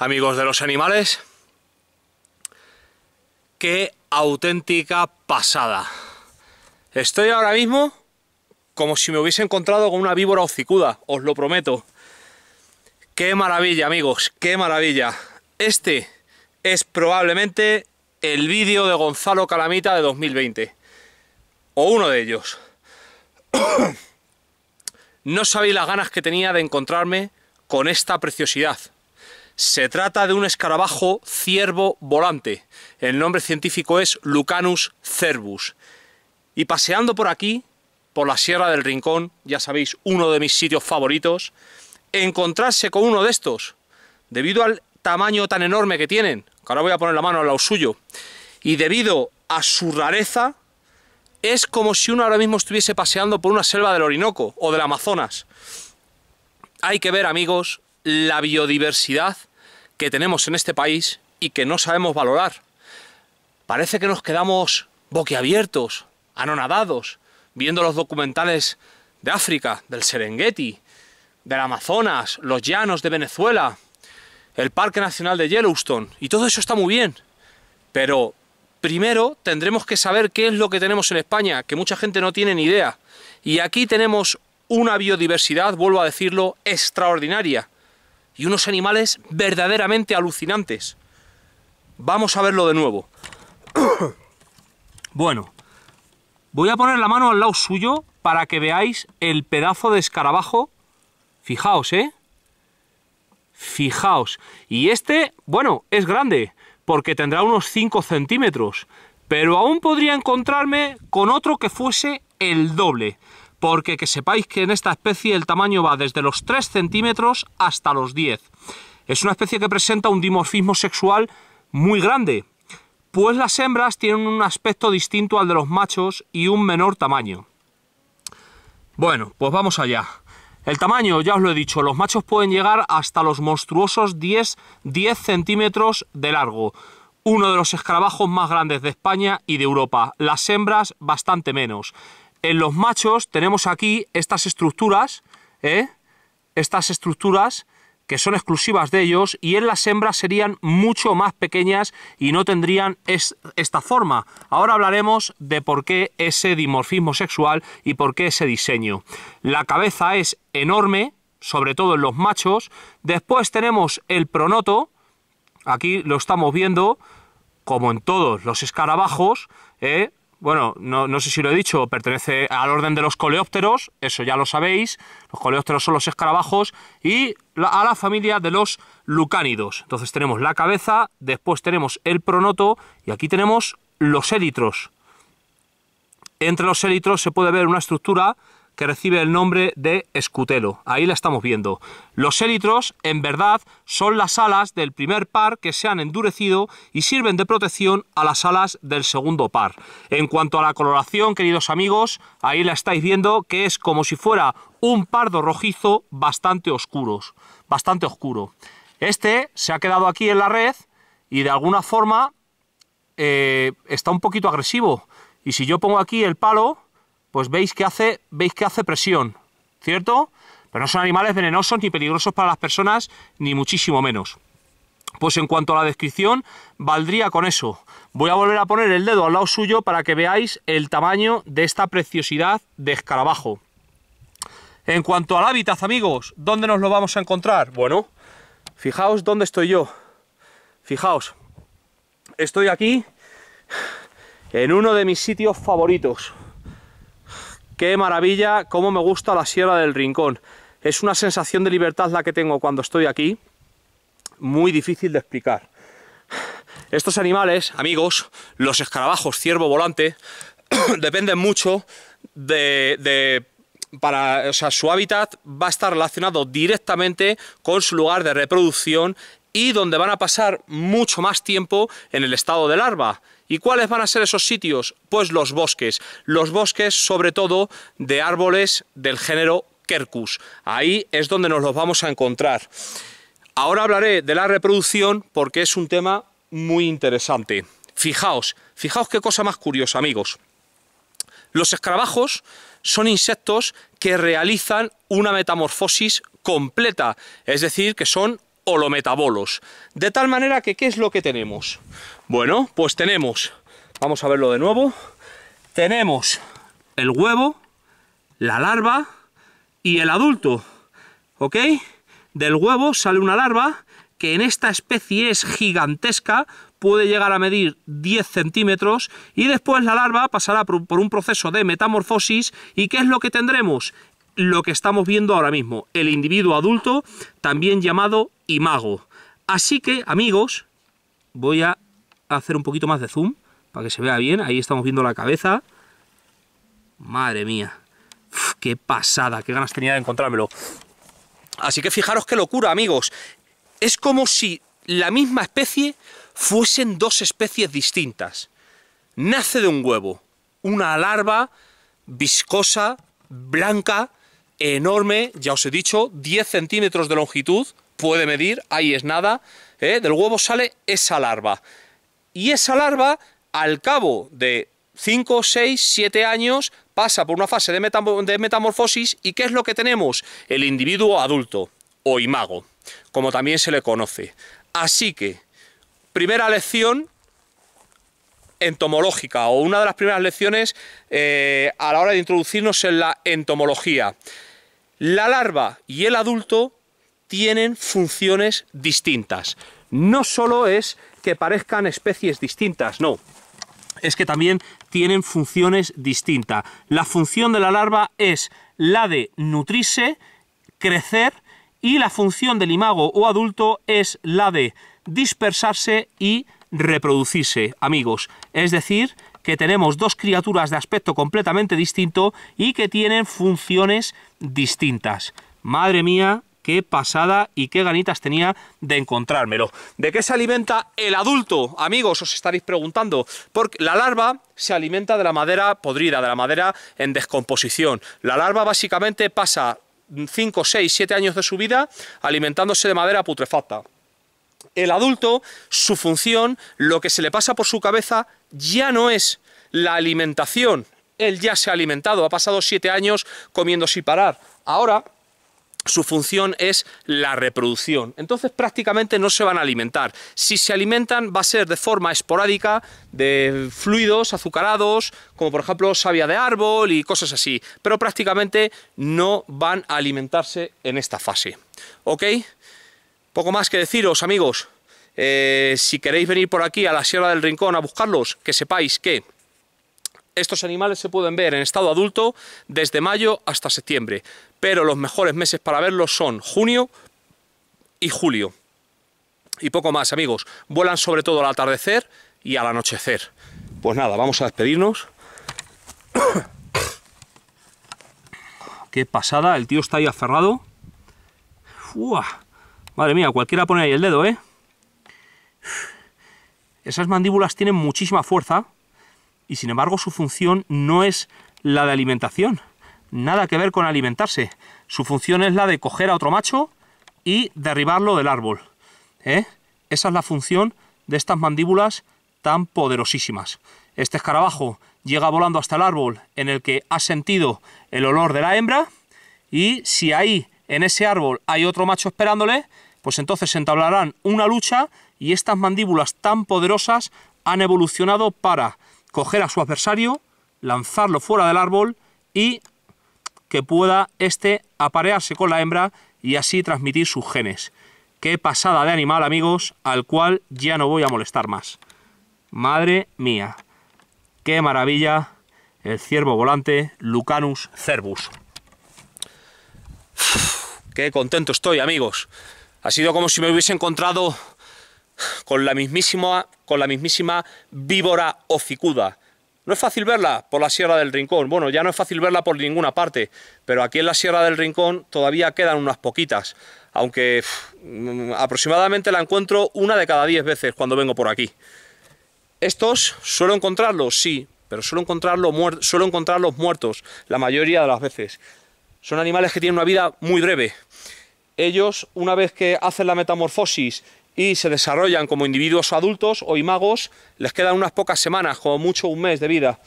amigos de los animales. ¡Qué auténtica pasada! Estoy ahora mismo como si me hubiese encontrado con una víbora hocicuda, os lo prometo. ¡Qué maravilla, amigos! ¡Qué maravilla! Este es probablemente el vídeo de Gonzalo Calamita de 2020. O uno de ellos. no sabéis las ganas que tenía de encontrarme con esta preciosidad. Se trata de un escarabajo ciervo volante. El nombre científico es Lucanus cervus. Y paseando por aquí, por la Sierra del Rincón, ya sabéis, uno de mis sitios favoritos, encontrarse con uno de estos, debido al tamaño tan enorme que tienen, que ahora voy a poner la mano al lado suyo, y debido a su rareza, es como si uno ahora mismo estuviese paseando por una selva del Orinoco o del Amazonas. Hay que ver, amigos, la biodiversidad que tenemos en este país y que no sabemos valorar. Parece que nos quedamos boquiabiertos, anonadados, viendo los documentales de África, del Serengeti, del Amazonas, los llanos de Venezuela, el Parque Nacional de Yellowstone, y todo eso está muy bien. Pero primero tendremos que saber qué es lo que tenemos en España, que mucha gente no tiene ni idea. Y aquí tenemos una biodiversidad, vuelvo a decirlo, extraordinaria y unos animales verdaderamente alucinantes. Vamos a verlo de nuevo. bueno, voy a poner la mano al lado suyo para que veáis el pedazo de escarabajo. Fijaos, ¿eh? Fijaos. Y este, bueno, es grande, porque tendrá unos 5 centímetros. Pero aún podría encontrarme con otro que fuese el doble porque que sepáis que en esta especie el tamaño va desde los 3 centímetros hasta los 10. Es una especie que presenta un dimorfismo sexual muy grande, pues las hembras tienen un aspecto distinto al de los machos y un menor tamaño. Bueno, pues vamos allá. El tamaño, ya os lo he dicho, los machos pueden llegar hasta los monstruosos 10, 10 centímetros de largo, uno de los escarabajos más grandes de España y de Europa, las hembras bastante menos. En los machos tenemos aquí estas estructuras, ¿eh? estas estructuras que son exclusivas de ellos y en las hembras serían mucho más pequeñas y no tendrían esta forma. Ahora hablaremos de por qué ese dimorfismo sexual y por qué ese diseño. La cabeza es enorme, sobre todo en los machos. Después tenemos el pronoto, aquí lo estamos viendo, como en todos los escarabajos, ¿eh? bueno, no, sé si lo he dicho, pertenece al orden de los coleópteros, eso ya lo sabéis, los coleópteros son los escarabajos, y a la familia de los lucánidos. Entonces tenemos la cabeza, después tenemos el pronoto, y aquí tenemos los élitros. Entre los élitros se puede ver una estructura que recibe el nombre de escutelo. Ahí la estamos viendo. Los élitros, en verdad, son las alas del primer par que se han endurecido y sirven de protección a las alas del segundo par. En cuanto a la coloración, queridos amigos, ahí la estáis viendo que es como si fuera un pardo rojizo bastante oscuro. bastante oscuro. Este se ha quedado aquí en la red y de alguna forma eh, está un poquito agresivo. Y si yo pongo aquí el palo, pues veis que hace, veis que hace presión, ¿cierto? Pero no son animales venenosos ni peligrosos para las personas, ni muchísimo menos. Pues en cuanto a la descripción, valdría con eso. Voy a volver a poner el dedo al lado suyo para que veáis el tamaño de esta preciosidad de escarabajo. En cuanto al hábitat, amigos, ¿dónde nos lo vamos a encontrar? Bueno, fijaos dónde estoy yo. Fijaos, estoy aquí en uno de mis sitios favoritos. Qué maravilla, cómo me gusta la Sierra del Rincón. Es una sensación de libertad la que tengo cuando estoy aquí, muy difícil de explicar. Estos animales, amigos, los escarabajos, ciervo volante, dependen mucho de, para, o sea, su hábitat va a estar relacionado directamente con su lugar de reproducción y donde van a pasar mucho más tiempo en el estado de larva. ¿Y cuáles van a ser esos sitios? Pues los bosques, los bosques sobre todo de árboles del género Quercus. Ahí es donde nos los vamos a encontrar. Ahora hablaré de la reproducción porque es un tema muy interesante. Fijaos, fijaos qué cosa más curiosa, amigos. Los escarabajos son insectos que realizan una metamorfosis completa, es decir, que son Metabolos, De tal manera que, ¿qué es lo que tenemos? Bueno, pues tenemos, vamos a verlo de nuevo, tenemos el huevo, la larva y el adulto, ¿ok? Del huevo sale una larva que en esta especie es gigantesca, puede llegar a medir 10 centímetros y después la larva pasará por un proceso de metamorfosis y ¿qué es lo que tendremos? Lo que estamos viendo ahora mismo, el individuo adulto, también llamado mago. Así que, amigos, voy a hacer un poquito más de zoom para que se vea bien. Ahí estamos viendo la cabeza. Madre mía. qué pasada, qué ganas tenía de encontrármelo. Así que fijaros qué locura, amigos. Es como si la misma especie fuesen dos especies distintas. Nace de un huevo, una larva viscosa, blanca, enorme, ya os he dicho, 10 centímetros de longitud, puede medir, ahí es nada, ¿eh? del huevo sale esa larva. Y esa larva, al cabo de 5, 6, 7 años, pasa por una fase de, metamorfosis y ¿qué es lo que tenemos? El individuo adulto, o imago, como también se le conoce. Así que, primera lección entomológica o una de las primeras lecciones eh, a la hora de introducirnos en la entomología. La larva y el adulto tienen funciones distintas. No solo es que parezcan especies distintas, no. Es que también tienen funciones distintas. La función de la larva es la de nutrirse, crecer, y la función del imago o adulto es la de dispersarse y reproducirse, amigos. Es decir, que tenemos dos criaturas de aspecto completamente distinto y que tienen funciones distintas. Madre mía, qué pasada y qué ganitas tenía de encontrármelo. ¿De qué se alimenta el adulto? Amigos, os estaréis preguntando. Porque la larva se alimenta de la madera podrida, de la madera en descomposición. La larva básicamente pasa 5, 6, 7 años de su vida alimentándose de madera putrefacta. El adulto, su función, lo que se le pasa por su cabeza ya no es la alimentación. Él ya se ha alimentado, ha pasado 7 años comiendo sin parar. Ahora su función es la reproducción. Entonces prácticamente no se van a alimentar. Si se alimentan va a ser de forma esporádica de fluidos azucarados, como por ejemplo savia de árbol y cosas así. Pero prácticamente no van a alimentarse en esta fase. ¿Ok? Poco más que deciros amigos. Eh, si queréis venir por aquí a la Sierra del Rincón a buscarlos, que sepáis que estos animales se pueden ver en estado adulto desde mayo hasta septiembre, pero los mejores meses para verlos son junio y julio. Y poco más, amigos. Vuelan sobre todo al atardecer y al anochecer. Pues nada, vamos a despedirnos. Qué pasada, el tío está ahí aferrado. Uah, madre mía, cualquiera pone ahí el dedo, ¿eh? Esas mandíbulas tienen muchísima fuerza y sin embargo su función no es la de alimentación, nada que ver con alimentarse. Su función es la de coger a otro macho y derribarlo del árbol. ¿eh? Esa es la función de estas mandíbulas tan poderosísimas. Este escarabajo llega volando hasta el árbol en el que ha sentido el olor de la hembra y si ahí en ese árbol hay otro macho esperándole, pues entonces se entablarán una lucha y estas mandíbulas tan poderosas han evolucionado para coger a su adversario, lanzarlo fuera del árbol y que pueda este aparearse con la hembra y así transmitir sus genes. Qué pasada de animal, amigos, al cual ya no voy a molestar más. Madre mía, qué maravilla el ciervo volante Lucanus cervus. qué contento estoy, amigos. Ha sido como si me hubiese encontrado con la mismísima, víbora hocicuda. No es fácil verla por la Sierra del Rincón. Bueno, ya no es fácil verla por ninguna parte, pero aquí en la Sierra del Rincón todavía quedan unas poquitas, aunque mm, aproximadamente la encuentro una de cada diez veces cuando vengo por aquí. ¿Estos suelo encontrarlos? Sí, pero suelo, suelo encontrarlos muertos la mayoría de las veces. Son animales que tienen una vida muy breve. Ellos, una vez que hacen la metamorfosis y se desarrollan como individuos adultos o imagos, les quedan unas pocas semanas, como mucho un mes de vida.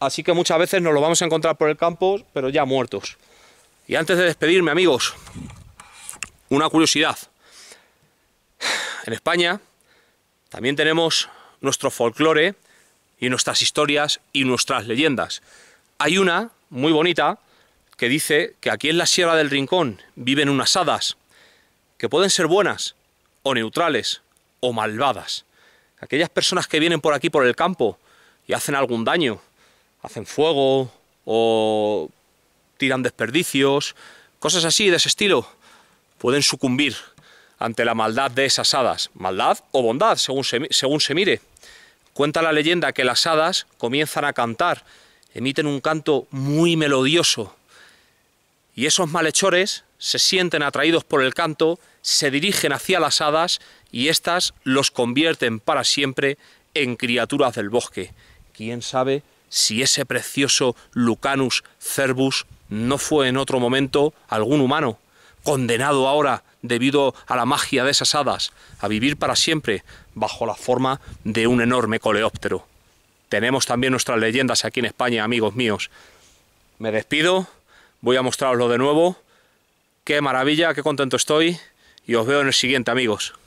Así que muchas veces nos lo vamos a encontrar por el campo, pero ya muertos. Y antes de despedirme, amigos, una curiosidad. En España también tenemos nuestro folclore y nuestras historias y nuestras leyendas. Hay una muy bonita que dice que aquí en la Sierra del Rincón viven unas hadas que pueden ser buenas, o neutrales, o malvadas. Aquellas personas que vienen por aquí, por el campo, y hacen algún daño, hacen fuego, o tiran desperdicios, cosas así de ese estilo, pueden sucumbir ante la maldad de esas hadas, maldad o bondad, según se, según se mire. Cuenta la leyenda que las hadas comienzan a cantar, emiten un canto muy melodioso, y esos malhechores se sienten atraídos por el canto se dirigen hacia las hadas y éstas los convierten para siempre en criaturas del bosque. ¿Quién sabe si ese precioso Lucanus Cervus no fue en otro momento algún humano, condenado ahora, debido a la magia de esas hadas, a vivir para siempre bajo la forma de un enorme coleóptero? Tenemos también nuestras leyendas aquí en España, amigos míos. Me despido, voy a mostraroslo de nuevo. Qué maravilla, qué contento estoy y os veo en el siguiente amigos.